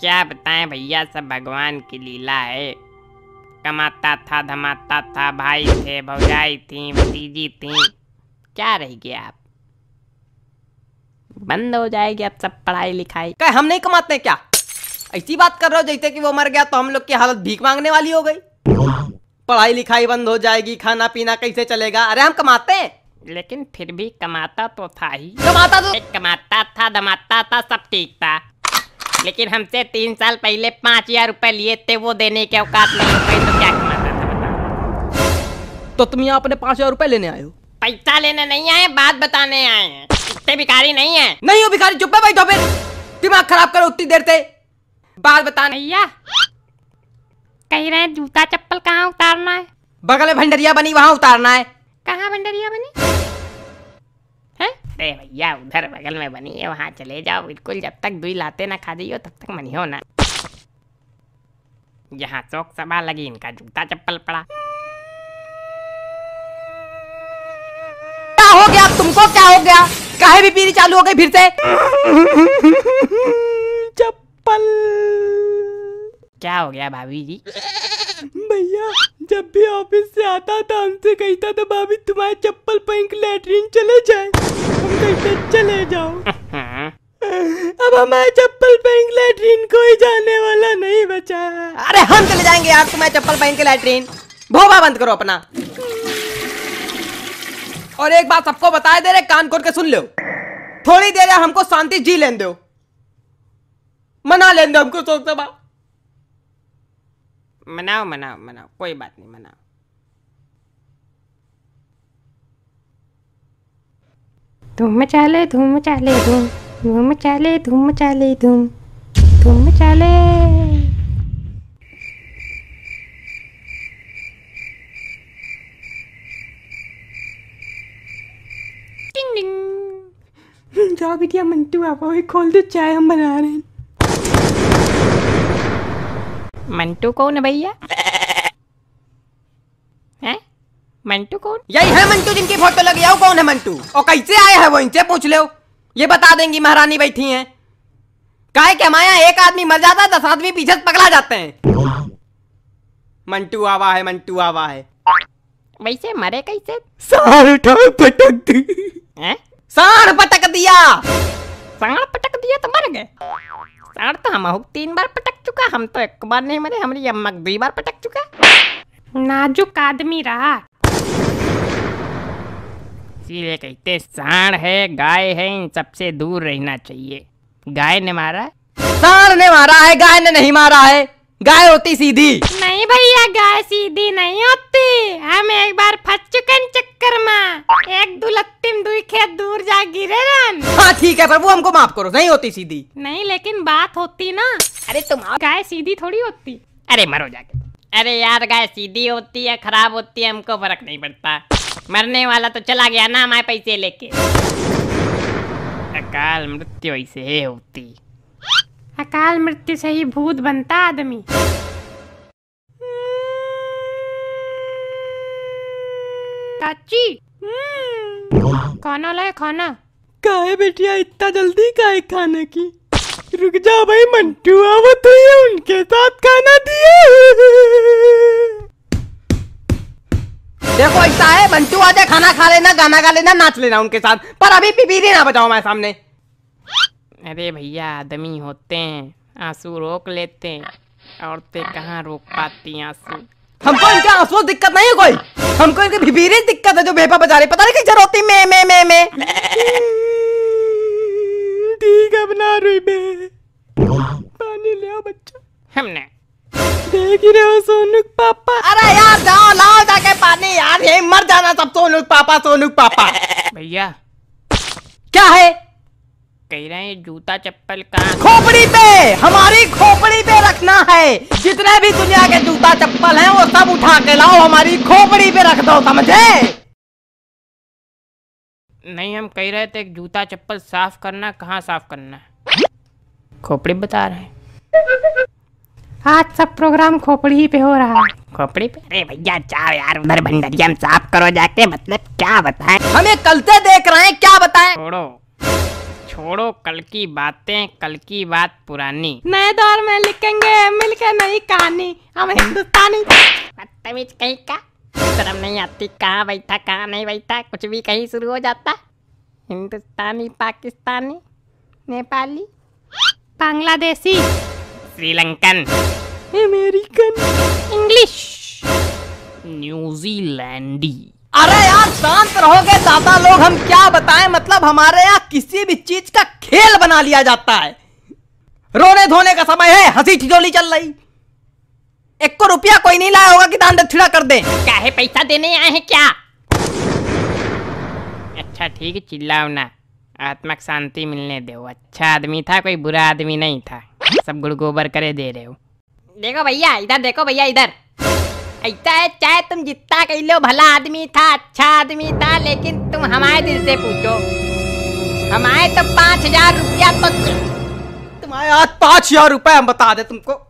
क्या बताएं भैया सब भगवान की लीला है कमाता था धमाता था भाई थे भौजाई थी भतीजी थी क्या रह गया आप बंद हो जाएगी अब सब पढ़ाई लिखाई क्या हम नहीं कमाते क्या ऐसी बात कर रहे हो जैसे कि वो मर गया तो हम लोग की हालत भीख मांगने वाली हो गई पढ़ाई लिखाई बंद हो जाएगी खाना पीना कैसे चलेगा अरे हम कमाते हैं लेकिन फिर भी कमाता तो था ही कमाता तो कमाता था दमाता था सब ठीक था लेकिन हमसे तीन साल पहले पाँच हजार रुपए लिए थे वो देने के औकात नहीं हो तो क्या कमाता था तो तुम यहाँ अपने पाँच हजार रुपए लेने आए हो पैसा लेने नहीं आए बात बताने आए इतने भिखारी नहीं है नहीं हो भिखारी चुप बैठो तो फिर दिमाग खराब करो उतनी देर से बात बता भैया कह रहे जूता चप्पल कहाँ उतारना है बगल में भंडरिया बनी वहाँ उतारना है कहाँ भंडरिया बनी अरे भैया उधर बगल में बनी है वहाँ चले जाओ बिल्कुल जब तक दुई लाते ना खा जाइयो तब तक मनी हो ना यहाँ चौक सभा लगी इनका जूता चप्पल पड़ा क्या हो गया तुमको क्या हो गया काहे भी पीनी चालू हो गई फिर से चप्पल क्या हो गया भाभी जी भैया जब भी ऑफिस से आता था हमसे कहता था भाभी तुम्हारे चप्पल पहन के लेटरिन चले जाए हम कहते चले जाओ अब हमारे चप्पल पहन के लेटरिन कोई जाने वाला नहीं बचा अरे हम चले जाएंगे यार तुम्हारे चप्पल पहन के लेटरिन भोबा बंद करो अपना और एक बात सबको बताए दे रहे कान खोल के सुन लो थोड़ी देर हमको शांति जी लेने दो मना लेने दो हमको सोच सभा मनाओ मनाओ मनाओ कोई बात नहीं मनाओ धूम चाले धूम चाले धूम धूम चाले धूम चाले धूम धूम चाले जाओ बिटिया मंटू आप खोल दो चाय हम बना रहे हैं मंटू कौन है भैया हैं मंटू कौन यही है मंटू जिनकी फोटो लगी आओ कौन है मंटू और कैसे आए हैं वो इनसे पूछ लो ये बता देंगी महारानी बैठी हैं काहे के माया एक आदमी मर जाता दस आदमी पीछे पकड़ा जाते हैं मंटू आवा है मंटू आवा है वैसे मरे कैसे सार उठा पटक दी सार पटक दिया सार पटक दिया तो मर गए और तो हम तीन बार पटक चुका हम तो एक बार नहीं मरे हमारी अम्मा दो बार पटक चुका नाजुक आदमी रहा इसीलिए कहते सांड है गाय है इन सबसे दूर रहना चाहिए गाय ने मारा सांड ने मारा है गाय ने नहीं मारा है गाय होती सीधी नहीं भैया गाय सीधी नहीं होती हम एक बार फंस चुके चक्कर में एक दुलत्तिम दुई खेत दूर जा गिरे रन हाँ ठीक है पर वो हमको माफ करो नहीं होती सीधी नहीं लेकिन बात होती ना अरे तुम गाय सीधी थोड़ी होती अरे मरो जाके अरे यार गाय सीधी होती है खराब होती है हमको फर्क नहीं पड़ता मरने वाला तो चला गया ना हमारे पैसे लेके अकाल मृत्यु ऐसे होती अकाल मृत्यु से ही भूत बनता आदमी चाची खाना लाए खाना काहे बेटिया इतना जल्दी काहे खाने की रुक जा भाई मंटू वो तो ये उनके साथ खाना दिए देखो ऐसा है मंटू जाए खाना खा लेना गाना गा लेना नाच लेना उनके साथ पर अभी पीपी ना बजाओ मेरे सामने अरे भैया आदमी होते हैं आंसू रोक लेते हैं औरतें कहाँ रोक पाती आंसू हमको इनके आंसू दिक्कत नहीं है कोई हमको इनके भिभीरी दिक्कत है जो बेपा बजा रहे पता नहीं किधर होती मैं मैं मैं मैं ठीक है बना रही मैं पानी ले आओ बच्चा हमने देख ही रहे हो सोनू पापा अरे यार जाओ लाओ जाके पानी यार ये मर जाना सब सोनू पापा सोनू पापा भैया क्या है कह रहे हैं जूता चप्पल का खोपड़ी पे हमारी खोपड़ी पे रखना है जितने भी दुनिया के जूता चप्पल हैं वो सब उठा के लाओ हमारी खोपड़ी पे रख दो समझे नहीं हम कह रहे थे जूता चप्पल साफ करना कहाँ साफ करना खोपड़ी बता रहे आज सब प्रोग्राम खोपड़ी ही पे हो रहा है खोपड़ी पे अरे भैया जाओ यार उधर भंडरिया साफ करो जाके मतलब क्या बताएं हमें कल से देख रहे हैं क्या बताएं छोड़ो छोड़ो कल की बातें कल की बात पुरानी नए दौर में लिखेंगे मिलके नई कहानी हम हिंदुस्तानी बदतमीज कहीं का शर्म नहीं आती कहाँ बैठा कहाँ नहीं बैठा कुछ भी कहीं शुरू हो जाता हिंदुस्तानी पाकिस्तानी नेपाली बांग्लादेशी श्रीलंकन अमेरिकन इंग्लिश न्यूजीलैंडी अरे यार शांत रहोगे दादा लोग हम क्या बताएं मतलब हमारे यहाँ किसी भी चीज का खेल बना लिया जाता है रोने धोने का समय है हंसी ठिठोली चल रही एक को रुपया कोई नहीं लाया होगा कि दान दक्षिणा कर दे क्या है पैसा देने आए हैं क्या अच्छा ठीक है चिल्लाओ ना आत्मक शांति मिलने दो अच्छा आदमी था कोई बुरा आदमी नहीं था सब गुड़ गोबर करे दे रहे हो देखो भैया इधर देखो भैया इधर ऐसा चाहे तुम जितना कह लो भला आदमी था अच्छा आदमी था लेकिन तुम हमारे दिल से पूछो हमारे तो पाँच हजार रुपया तो तुम्हारे आज पाँच हजार रुपया हम बता दे तुमको